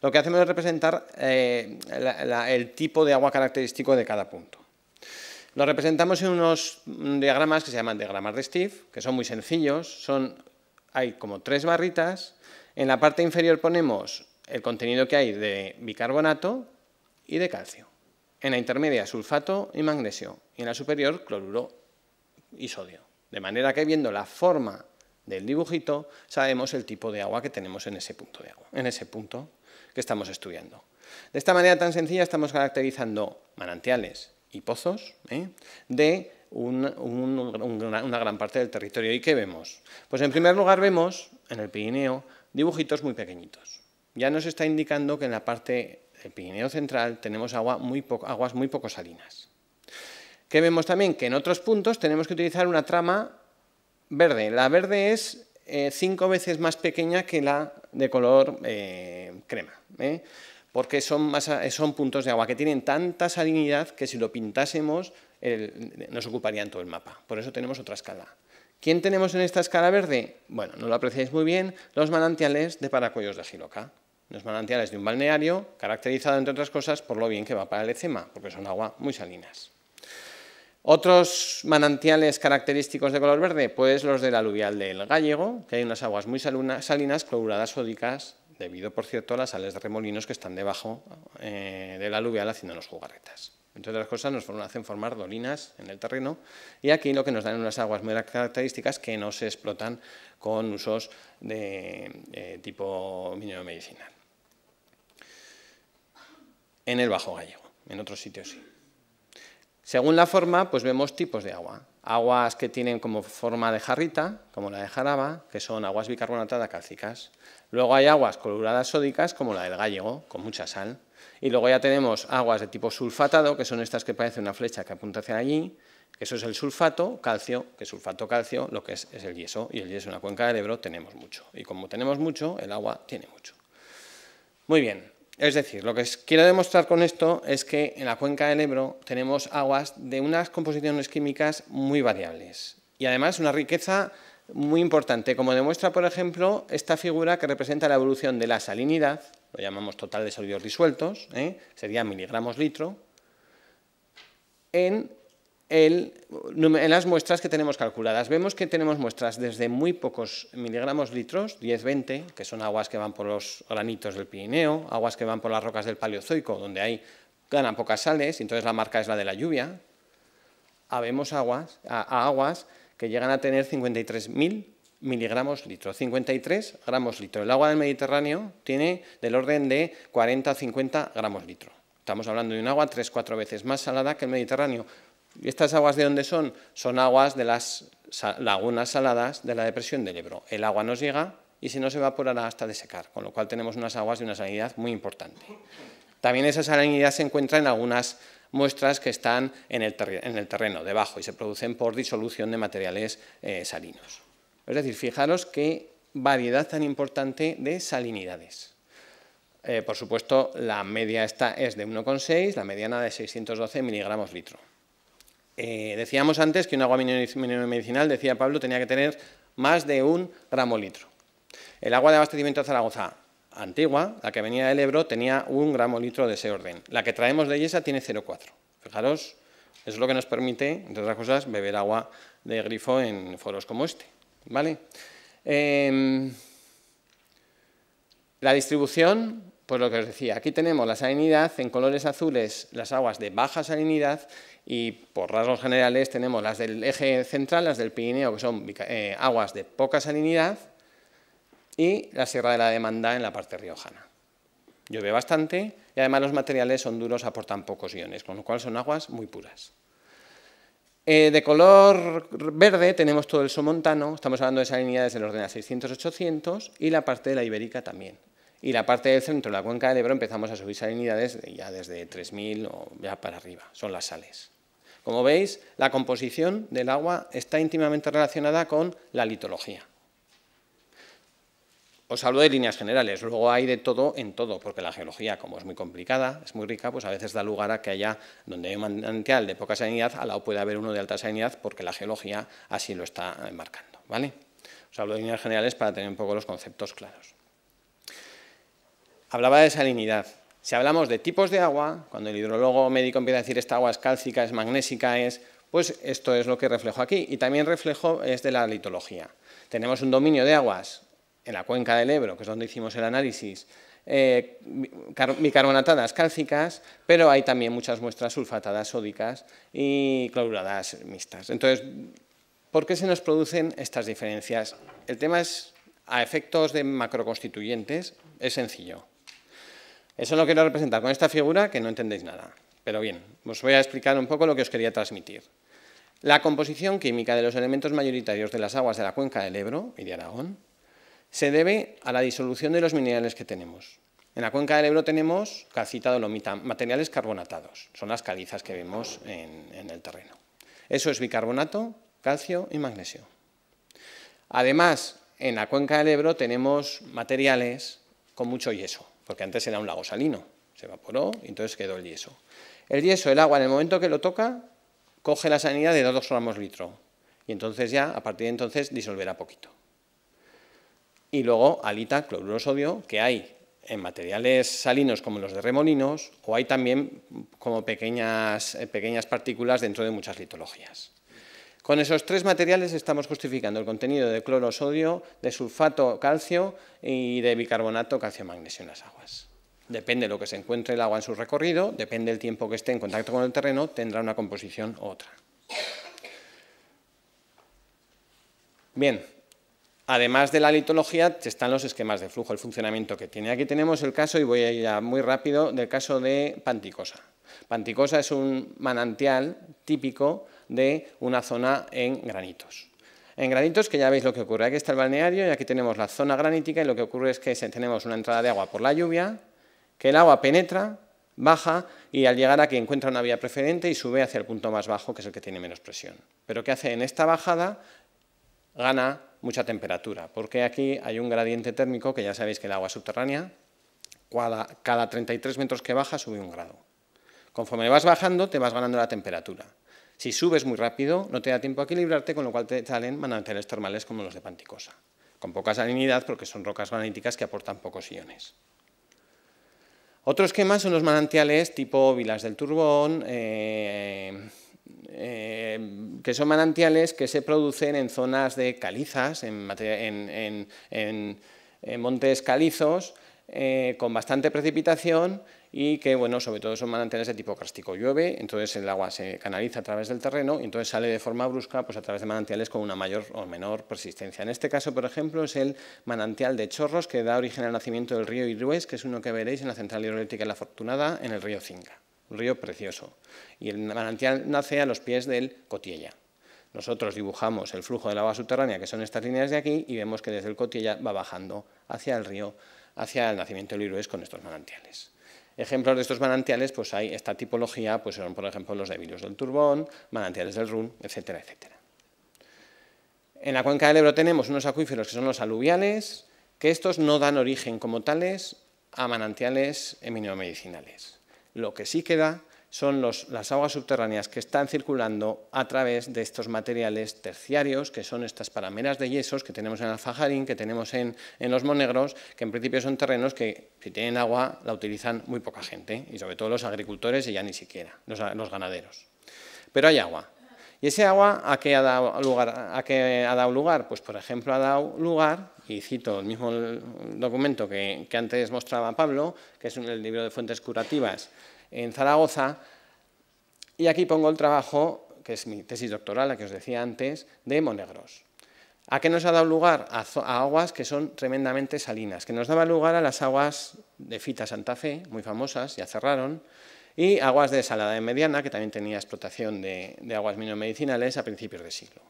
lo que hacemos es representar eh, el tipo de agua característico de cada punto. Lo representamos en unos mm, diagramas que se llaman diagramas de Steve, que son muy sencillos, son, hay como tres barritas, en la parte inferior ponemos el contenido que hay de bicarbonato y de calcio, en la intermedia sulfato y magnesio, y en la superior cloruro y sodio. De manera que viendo la forma del dibujito sabemos el tipo de agua que tenemos en ese punto de agua, en ese punto que estamos estudiando. De esta manera tan sencilla estamos caracterizando manantiales y pozos ¿eh? de una, gran parte del territorio. ¿Y qué vemos? Pues en primer lugar vemos en el Pirineo dibujitos muy pequeñitos. Ya nos está indicando que en la parte del Pirineo central tenemos aguas muy poco salinas. ¿Qué vemos también? Que en otros puntos tenemos que utilizar una trama verde. La verde es eh, cinco veces más pequeña que la de color eh, crema, ¿eh? porque son, son puntos de agua que tienen tanta salinidad que si lo pintásemos nos ocuparían todo el mapa. Por eso tenemos otra escala. ¿Quién tenemos en esta escala verde? Bueno, no lo apreciáis muy bien, los manantiales de Paracuellos de jiroca, Los manantiales de un balneario, caracterizado entre otras cosas por lo bien que va para el ECEMA, porque son agua muy salinas. Otros manantiales característicos de color verde, pues los del aluvial del Gallego, que hay unas aguas muy salinas, cloruradas, sódicas, debido, por cierto, a las sales de remolinos que están debajo eh, del aluvial haciéndonos jugarretas. Entonces, las cosas, nos hacen formar dolinas en el terreno y aquí lo que nos dan unas aguas muy características que no se explotan con usos de eh, tipo minero medicinal. En el Bajo Gallego, en otros sitios sí. Según la forma, pues vemos tipos de agua. Aguas que tienen como forma de jarrita, como la de jaraba, que son aguas bicarbonatadas cálcicas. Luego hay aguas coloradas sódicas, como la del gallego, con mucha sal. Y luego ya tenemos aguas de tipo sulfatado, que son estas que parece una flecha que apunta hacia allí, que eso es el sulfato, calcio, que sulfato-calcio lo que es es el yeso, y el yeso en la cuenca del Ebro tenemos mucho. Y como tenemos mucho, el agua tiene mucho. Muy bien, es decir, lo que quiero demostrar con esto es que en la cuenca del Ebro tenemos aguas de unas composiciones químicas muy variables y además una riqueza muy importante, como demuestra, por ejemplo, esta figura que representa la evolución de la salinidad, lo llamamos total de sólidos disueltos, ¿eh? sería miligramos litro, en en las muestras que tenemos calculadas. Vemos que tenemos muestras desde muy pocos miligramos litros, 10-20, que son aguas que van por los granitos del Pirineo, aguas que van por las rocas del Paleozoico, donde hay ganan pocas sales, y entonces la marca es la de la lluvia. Habemos aguas, a, aguas que llegan a tener 53.000 miligramos litro, 53 gramos litro. El agua del Mediterráneo tiene del orden de 40 50 gramos litro. Estamos hablando de un agua 3-4 veces más salada que el Mediterráneo. ¿Y estas aguas de dónde son? Son aguas de las lagunas saladas de la depresión del Ebro. El agua nos llega y si no se evaporará hasta desecar, con lo cual tenemos unas aguas de una salinidad muy importante. También esa salinidad se encuentra en algunas muestras que están en el, terreno, debajo, y se producen por disolución de materiales eh, salinos. Es decir, fijaros qué variedad tan importante de salinidades. Eh, por supuesto, la media esta es de 1,6, la mediana de 612 miligramos litro. Eh, decíamos antes que un agua medicinal, decía Pablo, tenía que tener más de un gramo litro. El agua de abastecimiento de Zaragoza antigua, la que venía del Ebro, tenía un gramo litro de ese orden. La que traemos de Yesa tiene 0,4. Fijaros, eso es lo que nos permite, entre otras cosas, beber agua de grifo en foros como este. ¿vale? Em, la distribución pues lo que os decía, aquí tenemos la salinidad, en colores azules las aguas de baja salinidad y por rasgos generales tenemos las del eje central, las del Pirineo, que son eh, aguas de poca salinidad y la Sierra de la Demanda en la parte riojana. Llueve bastante y además los materiales son duros, aportan pocos iones, con lo cual son aguas muy puras. Eh, de color verde tenemos todo el somontano, estamos hablando de salinidades del orden de 600-800 y la parte de la ibérica también y la parte del centro, la cuenca del Ebro, empezamos a subir salinidades ya desde 3.000 o ya para arriba, son las sales. Como veis, la composición del agua está íntimamente relacionada con la litología. Os hablo de líneas generales, luego hay de todo en todo, porque la geología, como es muy complicada, es muy rica, pues a veces da lugar a que haya, donde hay un manantial de poca salinidad, al lado puede haber uno de alta salinidad, porque la geología así lo está marcando, ¿vale? Os hablo de líneas generales para tener un poco los conceptos claros hablaba de salinidad. Si hablamos de tipos de agua, cuando el hidrólogo médico empieza a decir esta agua es cálcica, es magnésica, es, pues esto es lo que reflejo aquí. Y también reflejo es de la litología. Tenemos un dominio de aguas en la cuenca del Ebro, que es donde hicimos el análisis, eh, bicarbonatadas cálcicas, pero hay también muchas muestras sulfatadas sódicas y cloruradas mixtas. Entonces, ¿por qué se nos producen estas diferencias? El tema es, a efectos de macroconstituyentes, es sencillo. Eso lo quiero representar con esta figura que no entendéis nada. Pero bien, os voy a explicar un poco lo que os quería transmitir. La composición química de los elementos mayoritarios de las aguas de la cuenca del Ebro y de Aragón se debe a la disolución de los minerales que tenemos. En la cuenca del Ebro tenemos calcita materiales carbonatados, son las calizas que vemos en, en el terreno. Eso es bicarbonato, calcio y magnesio. Además, en la cuenca del Ebro tenemos materiales con mucho yeso, porque antes era un lago salino, se evaporó y entonces quedó el yeso. El yeso, el agua, en el momento que lo toca, coge la salinidad de 2 gramos litro y entonces ya, a partir de entonces, disolverá poquito. Y luego alita, cloruro sodio, que hay en materiales salinos como los de remolinos o hay también como pequeñas, eh, pequeñas partículas dentro de muchas litologías. Con esos tres materiales estamos justificando el contenido de cloro-sodio, de sulfato calcio y de bicarbonato calcio-magnesio en las aguas. Depende de lo que se encuentre el agua en su recorrido, depende del tiempo que esté en contacto con el terreno, tendrá una composición u otra. Bien, Además de la litología, están los esquemas de flujo, el funcionamiento que tiene. Aquí tenemos el caso, y voy a ir muy rápido, del caso de Panticosa. Panticosa es un manantial típico de una zona en granitos. En granitos, que ya veis lo que ocurre. Aquí está el balneario y aquí tenemos la zona granítica y lo que ocurre es que tenemos una entrada de agua por la lluvia, que el agua penetra, baja y al llegar aquí encuentra una vía preferente y sube hacia el punto más bajo, que es el que tiene menos presión. Pero ¿qué hace en esta bajada? Gana mucha temperatura, porque aquí hay un gradiente térmico que ya sabéis que el agua subterránea, cada, cada 33 metros que baja sube un grado. Conforme vas bajando te vas ganando la temperatura. Si subes muy rápido no te da tiempo a equilibrarte, con lo cual te salen manantiales termales como los de Panticosa, con poca salinidad porque son rocas graníticas que aportan pocos iones. Otros esquema son los manantiales tipo Vilas del Turbón, eh, Em, que son manantiales que se producen en zonas de calizas, en, en, montes calizos, eh, con bastante precipitación y que, bueno, sobre todo son manantiales de tipo crástico. Llueve, entonces el agua se canaliza a través del terreno y entonces sale de forma brusca pues, a través de manantiales con una mayor o menor persistencia. En este caso, por ejemplo, es el manantial de Chorros que da origen al nacimiento del río Irrués, que es uno que veréis en la central hidroeléctrica La Fortunada, en el río Cinca un río precioso. Y el manantial nace a los pies del Cotiella. Nosotros dibujamos el flujo de la agua subterránea, que son estas líneas de aquí, y vemos que desde el Cotilla va bajando hacia el río, hacia el nacimiento del Irués con estos manantiales. Ejemplos de estos manantiales, pues hay esta tipología, pues son por ejemplo los de del Turbón, manantiales del Run, etcétera, etcétera. En la cuenca del Ebro tenemos unos acuíferos que son los aluviales, que estos no dan origen como tales a manantiales eminomedicinales. Lo que sí queda son las aguas subterráneas que están circulando a través de estos materiales terciarios, que son estas parameras de yesos que tenemos en Alfajarín, que tenemos en, Los Monegros, que en principio son terrenos que, si tienen agua, la utilizan muy poca gente, y sobre todo los agricultores y ya ni siquiera, los ganaderos. Pero hay agua. ¿Y ese agua a qué ha dado lugar? A ha dado lugar? Pues, por ejemplo, ha dado lugar, y cito el mismo documento que, antes mostraba Pablo, que es el libro de fuentes curativas en Zaragoza, y aquí pongo el trabajo, que es mi tesis doctoral, la que os decía antes, de Monegros. ¿A qué nos ha dado lugar? A, aguas que son tremendamente salinas, que nos daba lugar a las aguas de Fita Santa Fe, muy famosas, ya cerraron, y Aguas de Salada de Mediana, que también tenía explotación de, aguas minomedicinales a principios de siglo.